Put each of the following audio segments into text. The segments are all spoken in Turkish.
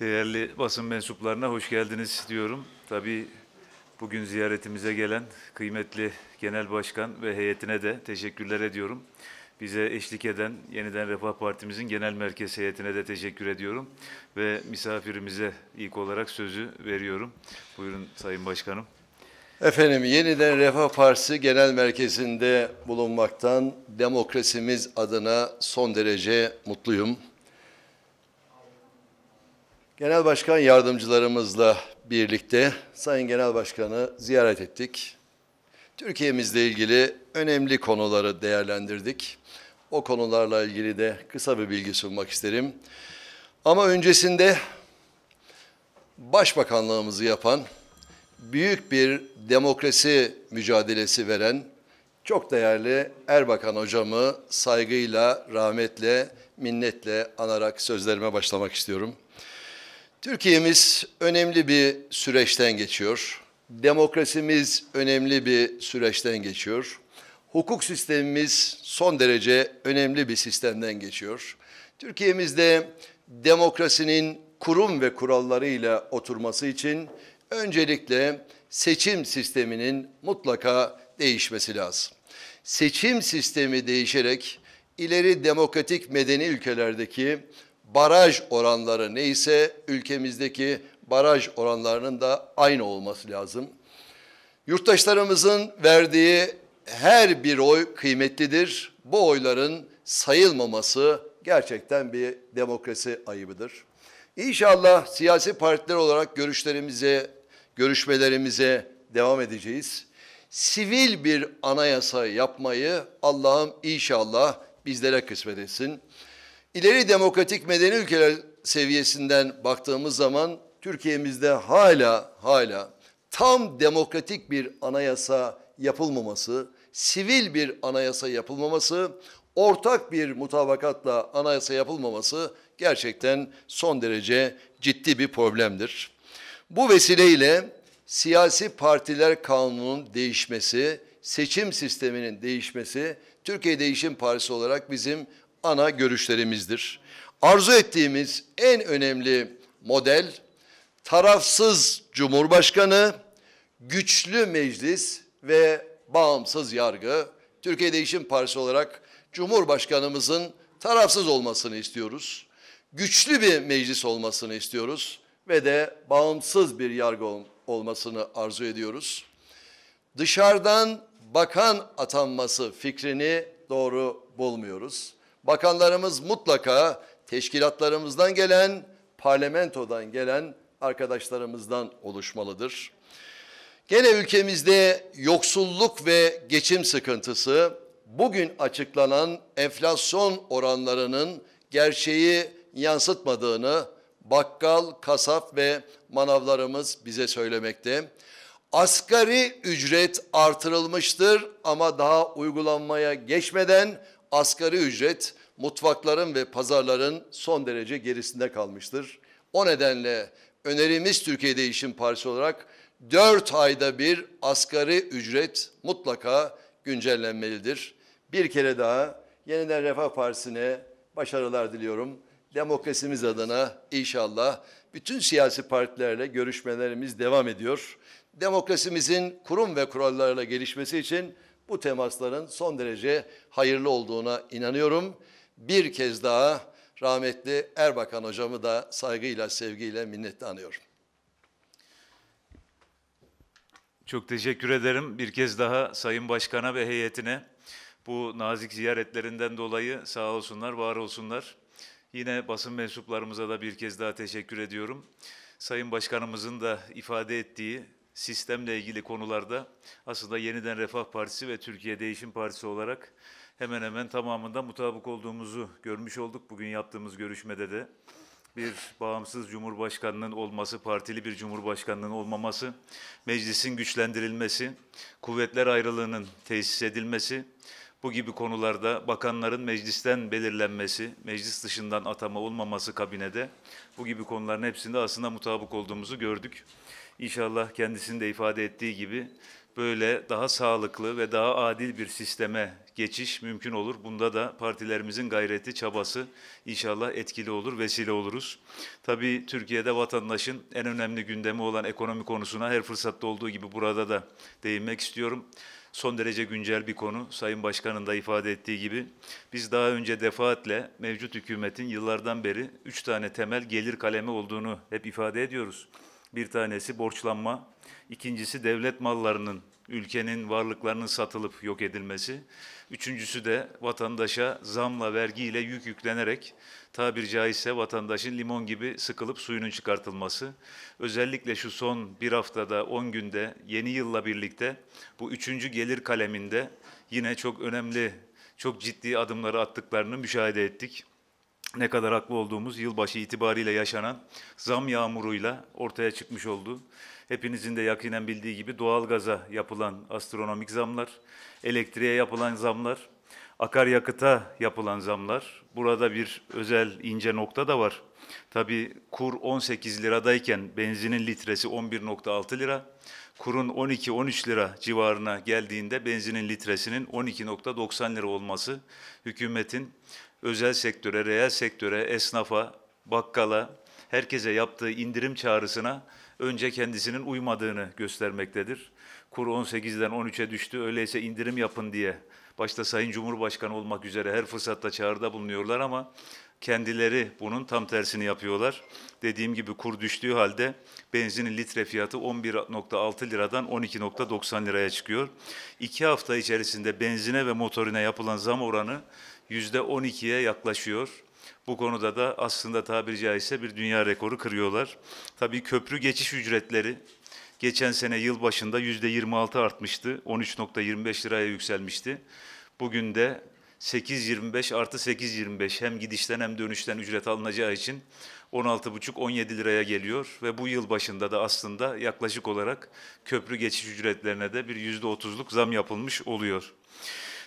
Değerli basın mensuplarına hoş geldiniz diyorum. Tabii bugün ziyaretimize gelen kıymetli Genel Başkan ve heyetine de teşekkürler ediyorum. Bize eşlik eden Yeniden Refah Partimizin Genel Merkez heyetine de teşekkür ediyorum. Ve misafirimize ilk olarak sözü veriyorum. Buyurun Sayın Başkanım. Efendim yeniden Refah Partisi Genel Merkezi'nde bulunmaktan demokrasimiz adına son derece mutluyum. Genel Başkan yardımcılarımızla birlikte Sayın Genel Başkan'ı ziyaret ettik. Türkiye'mizle ilgili önemli konuları değerlendirdik. O konularla ilgili de kısa bir bilgi sunmak isterim. Ama öncesinde başbakanlığımızı yapan, büyük bir demokrasi mücadelesi veren çok değerli Erbakan hocamı saygıyla, rahmetle, minnetle anarak sözlerime başlamak istiyorum. Türkiye'miz önemli bir süreçten geçiyor. Demokrasimiz önemli bir süreçten geçiyor. Hukuk sistemimiz son derece önemli bir sistemden geçiyor. Türkiye'mizde demokrasinin kurum ve kurallarıyla oturması için öncelikle seçim sisteminin mutlaka değişmesi lazım. Seçim sistemi değişerek ileri demokratik medeni ülkelerdeki baraj oranları neyse ülkemizdeki baraj oranlarının da aynı olması lazım. Yurttaşlarımızın verdiği her bir oy kıymetlidir. Bu oyların sayılmaması gerçekten bir demokrasi ayıbıdır. İnşallah siyasi partiler olarak görüşlerimize, görüşmelerimize devam edeceğiz. Sivil bir anayasa yapmayı Allah'ım inşallah bizlere kısmet etsin. İleri demokratik medeni ülkeler seviyesinden baktığımız zaman Türkiye'mizde hala hala tam demokratik bir anayasa yapılmaması, sivil bir anayasa yapılmaması, ortak bir mutabakatla anayasa yapılmaması gerçekten son derece ciddi bir problemdir. Bu vesileyle siyasi partiler kanununun değişmesi, seçim sisteminin değişmesi, Türkiye Değişim Partisi olarak bizim ana görüşlerimizdir. Arzu ettiğimiz en önemli model tarafsız cumhurbaşkanı, güçlü meclis ve bağımsız yargı. Türkiye Değişim Partisi olarak Cumhurbaşkanımızın tarafsız olmasını istiyoruz. Güçlü bir meclis olmasını istiyoruz ve de bağımsız bir yargı ol olmasını arzu ediyoruz. Dışarıdan bakan atanması fikrini doğru bulmuyoruz bakanlarımız mutlaka teşkilatlarımızdan gelen, parlamentodan gelen arkadaşlarımızdan oluşmalıdır. Gene ülkemizde yoksulluk ve geçim sıkıntısı bugün açıklanan enflasyon oranlarının gerçeği yansıtmadığını bakkal, kasap ve manavlarımız bize söylemekte. Asgari ücret artırılmıştır ama daha uygulanmaya geçmeden asgari ücret mutfakların ve pazarların son derece gerisinde kalmıştır. O nedenle önerimiz Türkiye'de işin Partisi olarak 4 ayda bir asgari ücret mutlaka güncellenmelidir. Bir kere daha yeniden Refah Partisi'ne başarılar diliyorum. Demokrasimiz adına inşallah bütün siyasi partilerle görüşmelerimiz devam ediyor. Demokrasimizin kurum ve kurallarla gelişmesi için bu temasların son derece hayırlı olduğuna inanıyorum. Bir kez daha rahmetli Erbakan hocamı da saygıyla, sevgiyle minnetle anıyorum. Çok teşekkür ederim bir kez daha Sayın Başkan'a ve heyetine bu nazik ziyaretlerinden dolayı sağ olsunlar, var olsunlar. Yine basın mensuplarımıza da bir kez daha teşekkür ediyorum. Sayın Başkanımızın da ifade ettiği sistemle ilgili konularda aslında yeniden Refah Partisi ve Türkiye Değişim Partisi olarak hemen hemen tamamında mutabık olduğumuzu görmüş olduk. Bugün yaptığımız görüşmede de bir bağımsız cumhurbaşkanının olması, partili bir cumhurbaşkanının olmaması, meclisin güçlendirilmesi, kuvvetler ayrılığının tesis edilmesi, bu gibi konularda bakanların meclisten belirlenmesi, meclis dışından atama olmaması kabinede bu gibi konuların hepsinde aslında mutabık olduğumuzu gördük. İnşallah kendisinin de ifade ettiği gibi böyle daha sağlıklı ve daha adil bir sisteme geçiş mümkün olur. Bunda da partilerimizin gayreti, çabası inşallah etkili olur, vesile oluruz. Tabii Türkiye'de vatandaşın en önemli gündemi olan ekonomi konusuna her fırsatta olduğu gibi burada da değinmek istiyorum son derece güncel bir konu. Sayın Başkan'ın da ifade ettiği gibi biz daha önce defaatle mevcut hükümetin yıllardan beri üç tane temel gelir kalemi olduğunu hep ifade ediyoruz. Bir tanesi borçlanma, ikincisi devlet mallarının ülkenin varlıklarının satılıp yok edilmesi. Üçüncüsü de vatandaşa zamla, vergiyle yük yüklenerek tabir caizse vatandaşın limon gibi sıkılıp suyunun çıkartılması. Özellikle şu son bir haftada, on günde yeni yılla birlikte bu üçüncü gelir kaleminde yine çok önemli, çok ciddi adımları attıklarını müşahede ettik ne kadar haklı olduğumuz yılbaşı itibariyle yaşanan zam yağmuruyla ortaya çıkmış oldu hepinizin de yakinen bildiği gibi doğalgaza yapılan astronomik zamlar, elektriğe yapılan zamlar, akaryakıta yapılan zamlar. Burada bir özel ince nokta da var. Tabii kur 18 liradayken benzinin litresi 11.6 lira. Kurun 12-13 lira civarına geldiğinde benzinin litresinin 12.90 lira olması hükümetin özel sektöre, reel sektöre, esnafa, bakkala, herkese yaptığı indirim çağrısına önce kendisinin uymadığını göstermektedir. Kur 18'den 13'e düştü öyleyse indirim yapın diye başta Sayın Cumhurbaşkanı olmak üzere her fırsatta çağrıda bulunuyorlar ama kendileri bunun tam tersini yapıyorlar. Dediğim gibi kur düştüğü halde benzinin litre fiyatı 11.6 liradan 12.90 liraya çıkıyor. İki hafta içerisinde benzine ve motorine yapılan zam oranı %12'ye yaklaşıyor. Bu konuda da aslında tabiri caizse bir dünya rekoru kırıyorlar. Tabii köprü geçiş ücretleri geçen sene yıl başında yüzde %26 artmıştı. 13.25 liraya yükselmişti. Bugün de 8.25 artı 8.25 hem gidişten hem dönüşten ücret alınacağı için 16,5-17 liraya geliyor ve bu yıl başında da aslında yaklaşık olarak köprü geçiş ücretlerine de bir yüzde %30'luk zam yapılmış oluyor.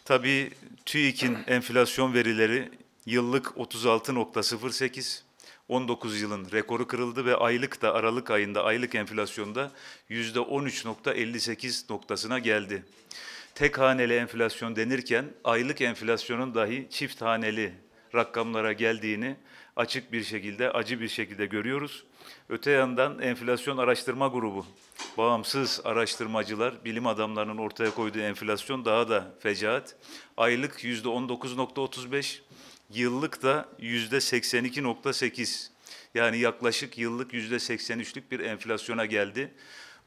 Tabii TÜİK'in enflasyon verileri Yıllık 36.08, 19 yılın rekoru kırıldı ve aylık da Aralık ayında aylık enflasyonda %13.58 noktasına geldi. Tek haneli enflasyon denirken aylık enflasyonun dahi çift haneli rakamlara geldiğini açık bir şekilde, acı bir şekilde görüyoruz. Öte yandan enflasyon araştırma grubu, bağımsız araştırmacılar, bilim adamlarının ortaya koyduğu enflasyon daha da fecaat. Aylık %19.35, Yıllık da yüzde 82.8. Yani yaklaşık yıllık yüzde 83'lük bir enflasyona geldi.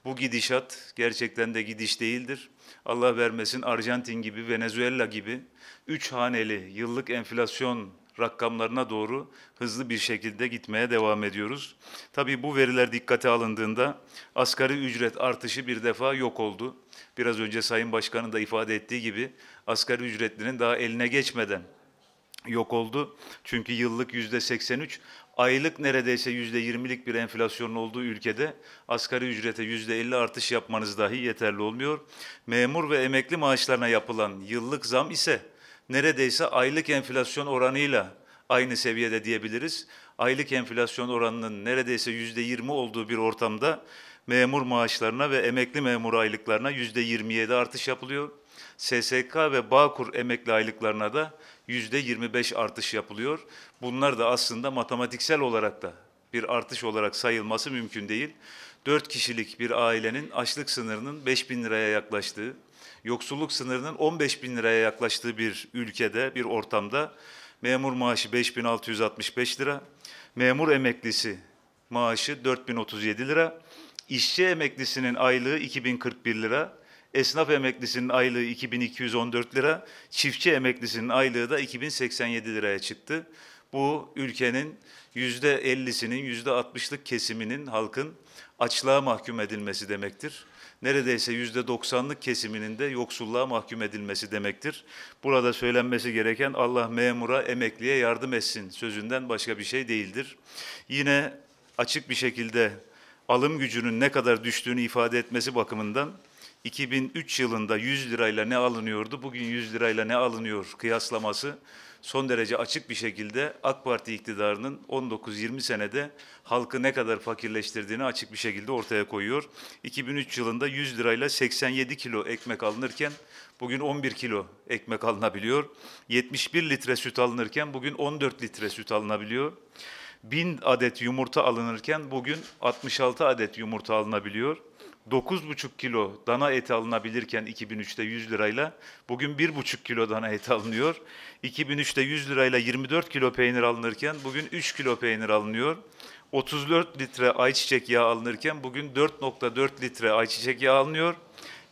Bu gidişat gerçekten de gidiş değildir. Allah vermesin Arjantin gibi, Venezuela gibi üç haneli yıllık enflasyon rakamlarına doğru hızlı bir şekilde gitmeye devam ediyoruz. Tabii bu veriler dikkate alındığında asgari ücret artışı bir defa yok oldu. Biraz önce Sayın Başkan'ın da ifade ettiği gibi asgari ücretlinin daha eline geçmeden yok oldu. Çünkü yıllık yüzde 83, aylık neredeyse yüzde 20'lik bir enflasyonun olduğu ülkede asgari ücrete yüzde 50 artış yapmanız dahi yeterli olmuyor. Memur ve emekli maaşlarına yapılan yıllık zam ise neredeyse aylık enflasyon oranıyla aynı seviyede diyebiliriz. Aylık enflasyon oranının neredeyse yüzde 20 olduğu bir ortamda memur maaşlarına ve emekli memur aylıklarına yüzde 27 artış yapılıyor. SSK ve Bağkur emekli aylıklarına da yüzde 25 artış yapılıyor. Bunlar da aslında matematiksel olarak da bir artış olarak sayılması mümkün değil. 4 kişilik bir ailenin açlık sınırının 5 bin liraya yaklaştığı, yoksulluk sınırının 15 bin liraya yaklaştığı bir ülkede, bir ortamda memur maaşı 5665 lira, memur emeklisi maaşı 4037 lira, işçi emeklisinin aylığı 2041 lira, Esnaf emeklisinin aylığı 2214 lira, çiftçi emeklisinin aylığı da 2087 liraya çıktı. Bu ülkenin %50'sinin, %60'lık kesiminin halkın açlığa mahkum edilmesi demektir. Neredeyse %90'lık kesiminin de yoksulluğa mahkum edilmesi demektir. Burada söylenmesi gereken Allah memura, emekliye yardım etsin sözünden başka bir şey değildir. Yine açık bir şekilde alım gücünün ne kadar düştüğünü ifade etmesi bakımından 2003 yılında 100 lirayla ne alınıyordu, bugün 100 lirayla ne alınıyor kıyaslaması son derece açık bir şekilde AK Parti iktidarının 19-20 senede halkı ne kadar fakirleştirdiğini açık bir şekilde ortaya koyuyor. 2003 yılında 100 lirayla 87 kilo ekmek alınırken bugün 11 kilo ekmek alınabiliyor. 71 litre süt alınırken bugün 14 litre süt alınabiliyor. 1000 adet yumurta alınırken bugün 66 adet yumurta alınabiliyor. 9,5 kilo dana eti alınabilirken 2003'te 100 lirayla bugün 1,5 kilo dana et alınıyor. 2003'te 100 lirayla 24 kilo peynir alınırken bugün 3 kilo peynir alınıyor. 34 litre ayçiçek yağı alınırken bugün 4.4 litre ayçiçek yağı alınıyor.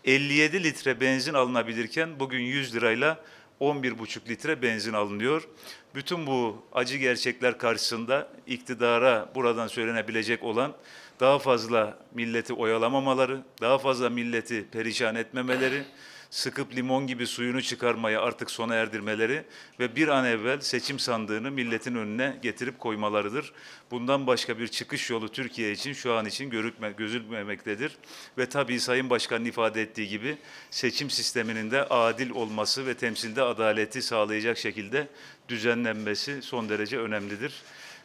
57 litre benzin alınabilirken bugün 100 lirayla 11,5 litre benzin alınıyor. Bütün bu acı gerçekler karşısında iktidara buradan söylenebilecek olan daha fazla milleti oyalamamaları, daha fazla milleti perişan etmemeleri, sıkıp limon gibi suyunu çıkarmayı artık sona erdirmeleri ve bir an evvel seçim sandığını milletin önüne getirip koymalarıdır. Bundan başka bir çıkış yolu Türkiye için şu an için görükme, gözülmemektedir. Ve tabii Sayın Başkan'ın ifade ettiği gibi seçim sisteminin de adil olması ve temsilde adaleti sağlayacak şekilde düzenlenmesi son derece önemlidir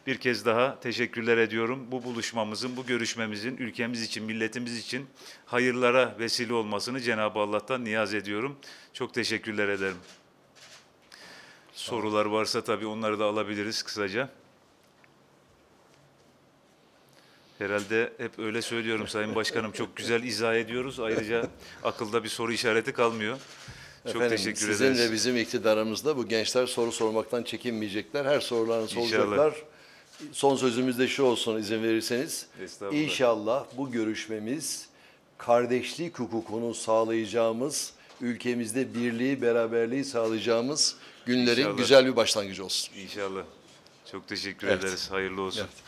bir kez daha teşekkürler ediyorum. Bu buluşmamızın, bu görüşmemizin ülkemiz için, milletimiz için hayırlara vesile olmasını Cenab-ı Allah'tan niyaz ediyorum. Çok teşekkürler ederim. Sorular varsa tabii onları da alabiliriz kısaca. Herhalde hep öyle söylüyorum Sayın Başkanım. Çok güzel izah ediyoruz. Ayrıca akılda bir soru işareti kalmıyor. Çok Efendim, teşekkür sizinle ederiz. Sizinle bizim iktidarımızda bu gençler soru sormaktan çekinmeyecekler. Her sorularını soracaklar son sözümüz de şu olsun izin verirseniz. İnşallah bu görüşmemiz kardeşlik hukukunu sağlayacağımız, ülkemizde birliği, beraberliği sağlayacağımız günlerin İnşallah. güzel bir başlangıcı olsun. İnşallah. Çok teşekkür evet. ederiz. Hayırlı olsun. Evet.